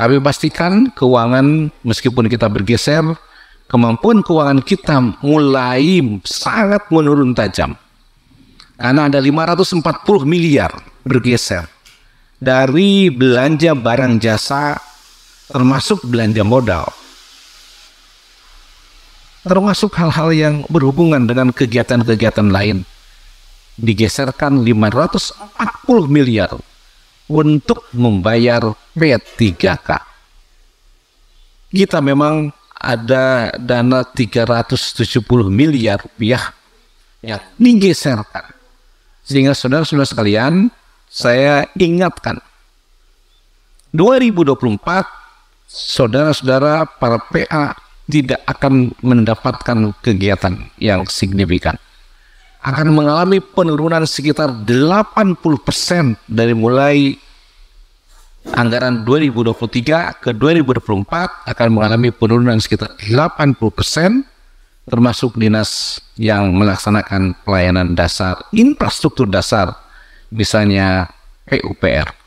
Kami pastikan keuangan meskipun kita bergeser, kemampuan keuangan kita mulai sangat menurun tajam. Karena ada 540 miliar bergeser dari belanja barang jasa termasuk belanja modal. Termasuk hal-hal yang berhubungan dengan kegiatan-kegiatan lain. Digeserkan 540 miliar untuk membayar P3K. Kita memang ada dana 370 miliar rupiah yang digeserkan. Sehingga saudara-saudara sekalian, saya ingatkan 2024 saudara-saudara para PA tidak akan mendapatkan kegiatan yang signifikan akan mengalami penurunan sekitar 80% dari mulai anggaran 2023 ke 2024 akan mengalami penurunan sekitar 80% termasuk dinas yang melaksanakan pelayanan dasar infrastruktur dasar misalnya PUPR.